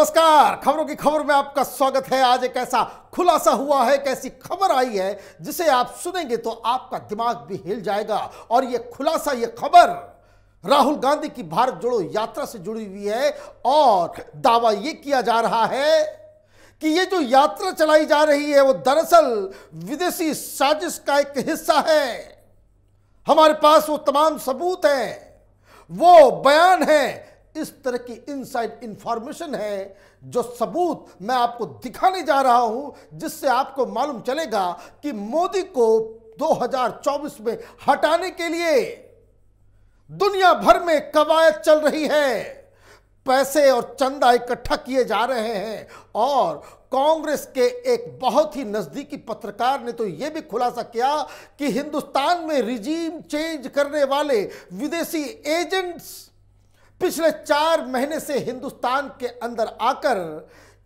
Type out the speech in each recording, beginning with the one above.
नमस्कार खबरों की खबर में आपका स्वागत है आज एक ऐसा खुलासा हुआ है कैसी खबर आई है जिसे आप सुनेंगे तो आपका दिमाग भी हिल जाएगा और यह खुलासा यह खबर राहुल गांधी की भारत जोड़ो यात्रा से जुड़ी हुई है और दावा यह किया जा रहा है कि ये जो यात्रा चलाई जा रही है वो दरअसल विदेशी साजिश का एक हिस्सा है हमारे पास वो तमाम सबूत हैं वो बयान है इस तरह की इनसाइड इंफॉर्मेशन है जो सबूत मैं आपको दिखाने जा रहा हूं जिससे आपको मालूम चलेगा कि मोदी को 2024 में हटाने के लिए दुनिया भर में कवायद चल रही है पैसे और चंदा इकट्ठा किए जा रहे हैं और कांग्रेस के एक बहुत ही नज़दीकी पत्रकार ने तो यह भी खुलासा किया कि हिंदुस्तान में रिजीम चेंज करने वाले विदेशी एजेंट्स पिछले चार महीने से हिंदुस्तान के अंदर आकर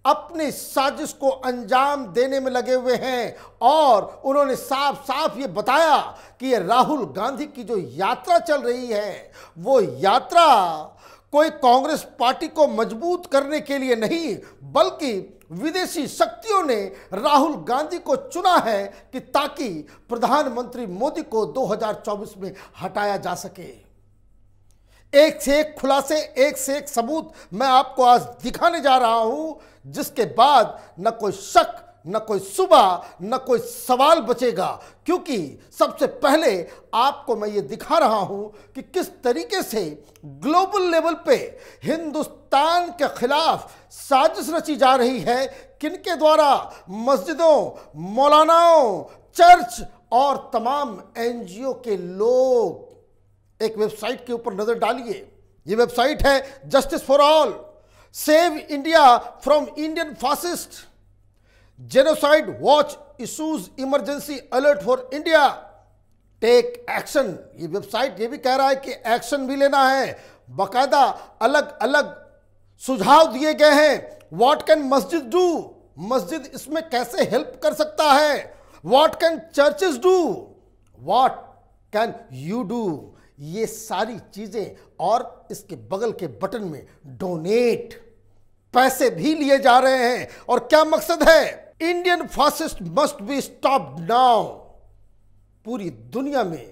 अपनी साजिश को अंजाम देने में लगे हुए हैं और उन्होंने साफ साफ ये बताया कि ये राहुल गांधी की जो यात्रा चल रही है वो यात्रा कोई कांग्रेस पार्टी को मजबूत करने के लिए नहीं बल्कि विदेशी शक्तियों ने राहुल गांधी को चुना है कि ताकि प्रधानमंत्री मोदी को 2024 में हटाया जा सके एक से एक खुलासे एक से एक सबूत मैं आपको आज दिखाने जा रहा हूं जिसके बाद न कोई शक न कोई सुबह न कोई सवाल बचेगा क्योंकि सबसे पहले आपको मैं ये दिखा रहा हूं कि किस तरीके से ग्लोबल लेवल पे हिंदुस्तान के खिलाफ साजिश रची जा रही है किनके द्वारा मस्जिदों मौलानाओं चर्च और तमाम एनजीओ के लोग एक वेबसाइट के ऊपर नजर डालिए ये वेबसाइट है justice for all save India from Indian fascist genocide watch issues emergency alert for India take action ये वेबसाइट ये भी कह रहा है कि एक्शन भी लेना है बाकायदा अलग अलग सुझाव दिए गए हैं वॉट कैन मस्जिद डू मस्जिद इसमें कैसे हेल्प कर सकता है what can churches do what can you do ये सारी चीज़ें और इसके बगल के बटन में डोनेट पैसे भी लिए जा रहे हैं और क्या मकसद है Indian fascist must be stop now पूरी दुनिया में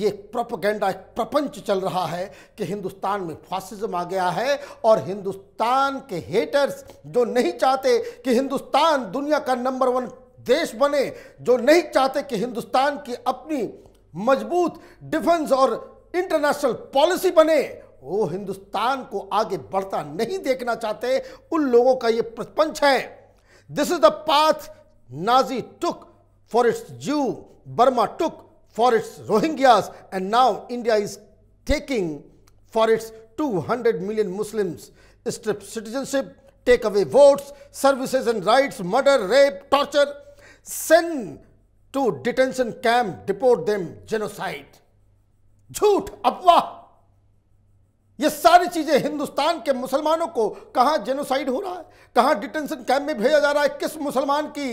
ये प्रोपोगेंडा एक प्रपंच चल रहा है कि हिंदुस्तान में फासिज्म आ गया है और हिंदुस्तान के हेटर्स जो नहीं चाहते कि हिंदुस्तान दुनिया का नंबर वन देश बने जो नहीं चाहते कि हिंदुस्तान की अपनी मजबूत डिफेंस और इंटरनेशनल पॉलिसी बने वो हिंदुस्तान को आगे बढ़ता नहीं देखना चाहते उन लोगों का ये प्रतिपंच है this is the path Nazi took for its Jews Burma took for its Rohingyas and now India is taking for its two hundred million Muslim strip citizenship take away votes services and right murder rape torture send to detention camp deport them genocide झूठ अफवाह ये सारी चीजें हिंदुस्तान के मुसलमानों को कहां genocide हो रहा है कहां डिटेंशन कैंप में भेजा जा रहा है किस मुसलमान की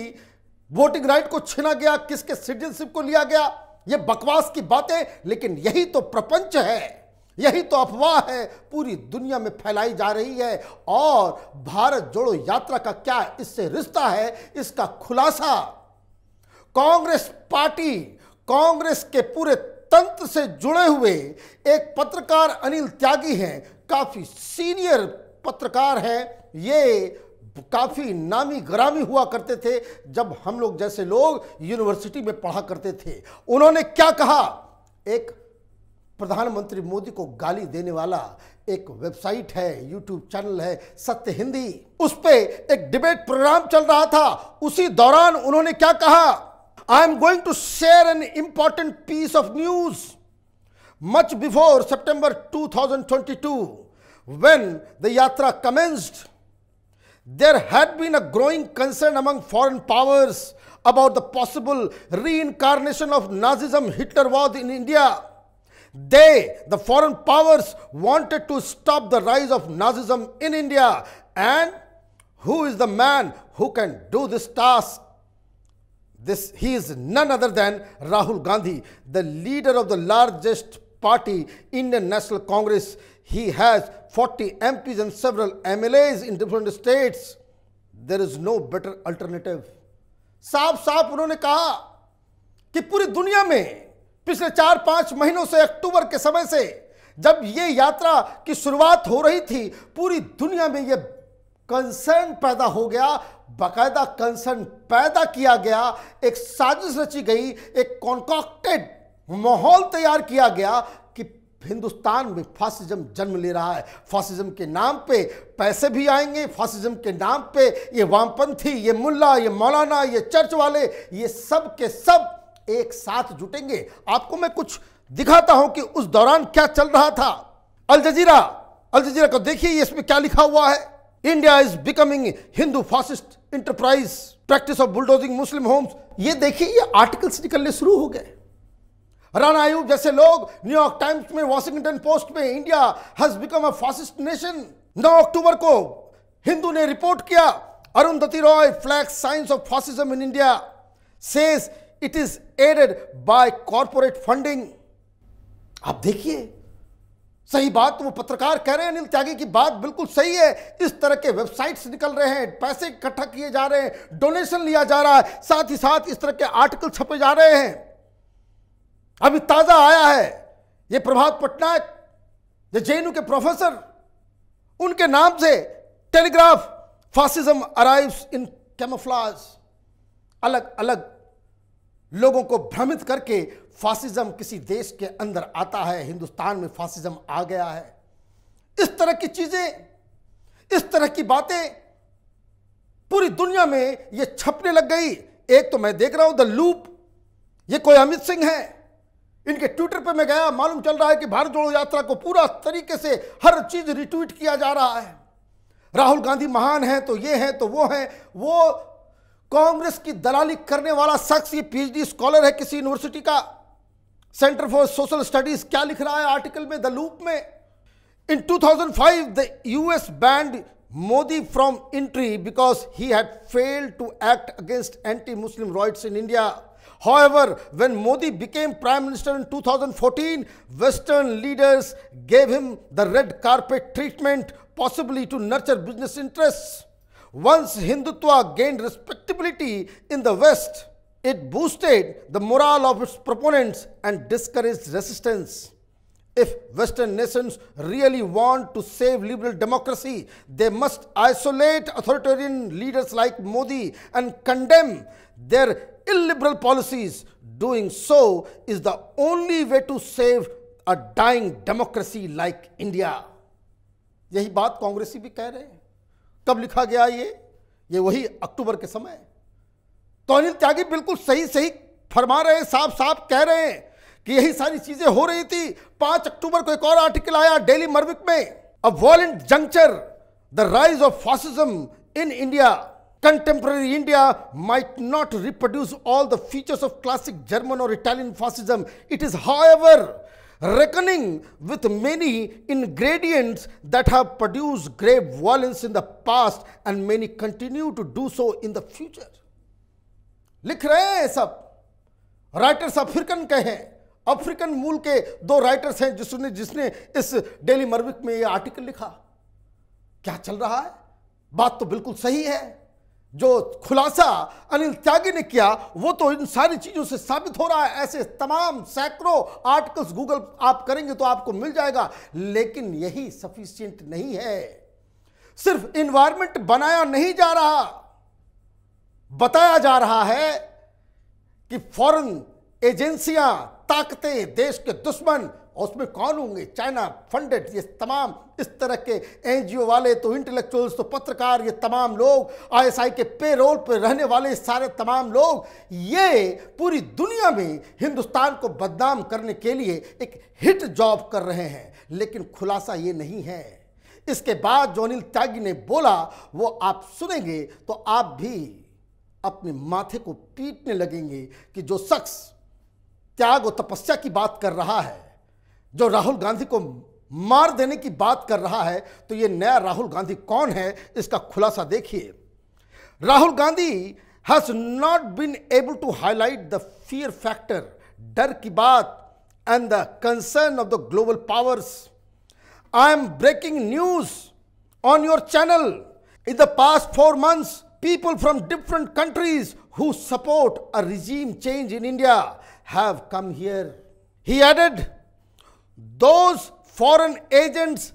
वोटिंग राइट को छीना गया किसके सिटीजनशिप को लिया गया ये बकवास की बातें लेकिन यही तो प्रपंच है यही तो अफवाह है पूरी दुनिया में फैलाई जा रही है और भारत जोड़ो यात्रा का क्या इससे रिश्ता है इसका खुलासा कांग्रेस पार्टी कांग्रेस के पूरे तंत्र से जुड़े हुए एक पत्रकार अनिल त्यागी हैं काफ़ी सीनियर पत्रकार हैं ये काफ़ी नामी ग्रामी हुआ करते थे जब हम लोग जैसे लोग यूनिवर्सिटी में पढ़ा करते थे उन्होंने क्या कहा एक प्रधानमंत्री मोदी को गाली देने वाला एक वेबसाइट है यूट्यूब चैनल है सत्य हिंदी उस पर एक डिबेट प्रोग्राम चल रहा था उसी दौरान उन्होंने क्या कहा I am going to share an important piece of news much before September 2022 when the Yatra commenced. There had been a growing concern among foreign powers about the possible reincarnation of Nazism Hitler was in India. They, the foreign powers, wanted to stop the rise of Nazism in India. And who is the man who can do this task? This, he is none other than Rahul Gandhi, the leader of the largest party, Indian National Congress. He has 40 MPs and several MLAs in different states. There is no better alternative. saaf saaf unhone kaha ki puri duniya mein pichle 4 5 mahino se october ke samay se जब ये यात्रा की शुरुआत हो रही थी पूरी दुनिया में ये कंसर्न पैदा हो गया बाकायदा कंसर्न पैदा किया गया एक साजिश रची गई एक कॉन्कॉक्टेड माहौल तैयार किया गया कि हिंदुस्तान में फासिज्म जन्म ले रहा है फासिज्म के नाम पे पैसे भी आएंगे फासिज्म के नाम पे ये वामपंथी ये मुल्ला ये मौलाना ये चर्च वाले ये सब के सब एक साथ जुटेंगे आपको मैं कुछ दिखाता हूं कि उस दौरान क्या चल रहा था अल जजीरा अल जजीरा को देखिए इसमें क्या लिखा हुआ है India is becoming Hindu fascist enterprise practice of bulldozing Muslim homes ये देखिए ये आर्टिकल्स निकलने शुरू हो गए राणा आयूब जैसे लोग न्यूयॉर्क टाइम्स में वॉशिंगटन पोस्ट में India has become a fascist nation 9 अक्टूबर को हिंदू ने रिपोर्ट किया Arundhati Roy flag signs of fascism in India says it is aided by corporate funding आप देखिए सही बात तो वो पत्रकार कह रहे हैं अनिल त्यागी की बात बिल्कुल सही है इस तरह के वेबसाइट्स निकल रहे हैं पैसे इकट्ठा किए जा रहे हैं डोनेशन लिया जा रहा है साथ ही साथ इस तरह के आर्टिकल छपे जा रहे हैं अभी ताज़ा आया है ये प्रभात पटनायक ये जे के प्रोफेसर उनके नाम से Telegraph fascism arrives in camouflage अलग अलग लोगों को भ्रमित करके फासिज्म किसी देश के अंदर आता है हिंदुस्तान में फासिज्म आ गया है इस तरह की चीज़ें इस तरह की बातें पूरी दुनिया में ये छपने लग गई एक तो मैं देख रहा हूं द लूप ये कोई अमित सिंह है इनके ट्विटर पर मैं गया मालूम चल रहा है कि भारत जोड़ो यात्रा को पूरा तरीके से हर चीज रिट्वीट किया जा रहा है राहुल गांधी महान है तो ये है तो वो है वो कांग्रेस की दलाली करने वाला शख्स ये पीएचडी स्कॉलर है किसी यूनिवर्सिटी का सेंटर फॉर सोशल स्टडीज क्या लिख रहा है आर्टिकल में द लूप में in 2005 the US banned Modi from entry because he had failed to act against anti-Muslim rights in India. However, when Modi became Prime Minister in 2014, Western leaders gave him the red carpet treatment, possibly to nurture business interests. Once Hindutva gained respectability in the West, It boosted the morale of its proponents and discouraged resistance. If Western nations really want to save liberal democracy, they must isolate authoritarian leaders like Modi and condemn their illiberal policies. Doing so is the only way to save a dying democracy like India. यही बात कांग्रेसी भी कह रहे हैं कब लिखा गया ये ये वही अक्टूबर के समय तो अनिल त्यागी बिल्कुल सही सही फरमा रहे हैं साफ साफ कह रहे हैं कि यही सारी चीजें हो रही थी पांच अक्टूबर को एक और आर्टिकल आया डेली मर्विक में a violent juncture the rise of fascism in India contemporary india might not reproduce all the features of classic german or italian fascism it is however reckoning with many ingredients that have produced grave violence in the past and many continue to do so in the future लिख रहे हैं सब writers African के हैं African मूल के दो writers हैं जिसने जिसने इस डेली मर्विक में ये आर्टिकल लिखा क्या चल रहा है बात तो बिल्कुल सही है जो खुलासा अनिल त्यागी ने किया वो तो इन सारी चीजों से साबित हो रहा है ऐसे तमाम सैकड़ों आर्टिकल्स गूगल आप करेंगे तो आपको मिल जाएगा लेकिन यही सफिशियंट नहीं है सिर्फ इन्वायरमेंट बनाया नहीं जा रहा बताया जा रहा है कि फॉरेन एजेंसियां ताकतें देश के दुश्मन उसमें कौन होंगे चाइना फंडेड ये तमाम इस तरह के एनजीओ वाले तो इंटेलेक्चुअल्स तो पत्रकार ये तमाम लोग आईएसआई के पेरोल पर रहने वाले सारे तमाम लोग ये पूरी दुनिया में हिंदुस्तान को बदनाम करने के लिए एक हिट जॉब कर रहे हैं लेकिन खुलासा ये नहीं है इसके बाद जो अनिल त्यागी ने बोला वो आप सुनेंगे तो आप भी अपने माथे को पीटने लगेंगे कि जो शख्स त्याग और तपस्या की बात कर रहा है जो राहुल गांधी को मार देने की बात कर रहा है तो ये नया राहुल गांधी कौन है इसका खुलासा देखिए Rahul Gandhi has not been able to highlight the fear factor डर की बात and the concern of the global powers I am breaking news on your channel in the past four months people from different countries who support a regime change in India have come here. He added, those foreign agents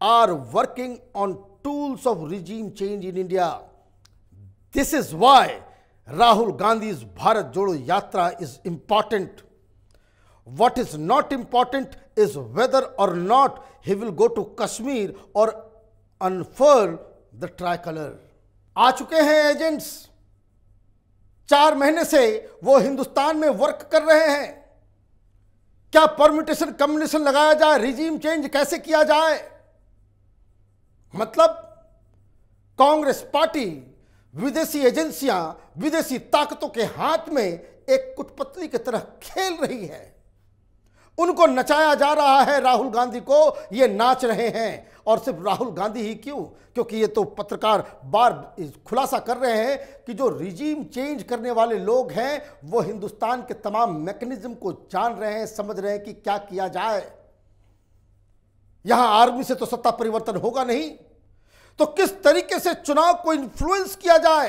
are working on tools of regime change in India. This is why Rahul Gandhi's Bharat Jodo Yatra is important. What is not important is whether or not he will go to Kashmir or unfurl the tricolor. आ चुके हैं agents चार महीने से वो हिंदुस्तान में work कर रहे हैं क्या परमिटेशन कम्बिनेशन लगाया जाए रिजीम चेंज कैसे किया जाए मतलब कांग्रेस पार्टी विदेशी एजेंसियां विदेशी ताकतों के हाथ में एक कुटपतली की तरह खेल रही है उनको नचाया जा रहा है राहुल गांधी को ये नाच रहे हैं और सिर्फ राहुल गांधी ही क्यों क्योंकि ये तो पत्रकार बार खुलासा कर रहे हैं कि जो रिजीम चेंज करने वाले लोग हैं वो हिंदुस्तान के तमाम मैकेनिज्म को जान रहे हैं समझ रहे हैं कि क्या किया जाए यहां आर्मी से तो सत्ता परिवर्तन होगा नहीं तो किस तरीके से चुनाव को इन्फ्लुएंस किया जाए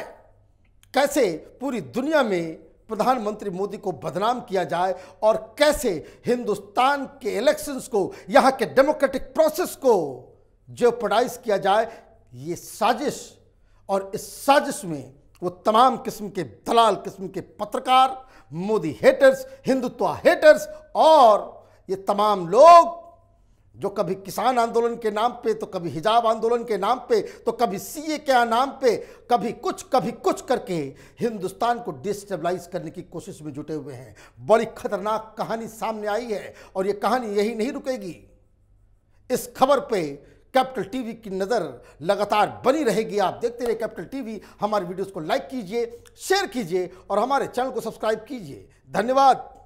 कैसे पूरी दुनिया में प्रधानमंत्री मोदी को बदनाम किया जाए और कैसे हिंदुस्तान के इलेक्शंस को यहाँ के डेमोक्रेटिक प्रोसेस को जेपोडाइज किया जाए ये साजिश और इस साजिश में वो तमाम किस्म के दलाल किस्म के पत्रकार मोदी हेटर्स हिंदुत्व हेटर्स और ये तमाम लोग जो कभी किसान आंदोलन के नाम पे तो कभी हिजाब आंदोलन के नाम पे तो कभी सीए के नाम पे कभी कुछ कभी कुछ करके हिंदुस्तान को डिस्टेबलाइज करने की कोशिश में जुटे हुए हैं बड़ी खतरनाक कहानी सामने आई है और ये कहानी यही नहीं रुकेगी इस खबर पे कैपिटल टीवी की नज़र लगातार बनी रहेगी आप देखते रहे कैपिटल टीवी हमारे वीडियोज़ को लाइक कीजिए शेयर कीजिए और हमारे चैनल को सब्सक्राइब कीजिए धन्यवाद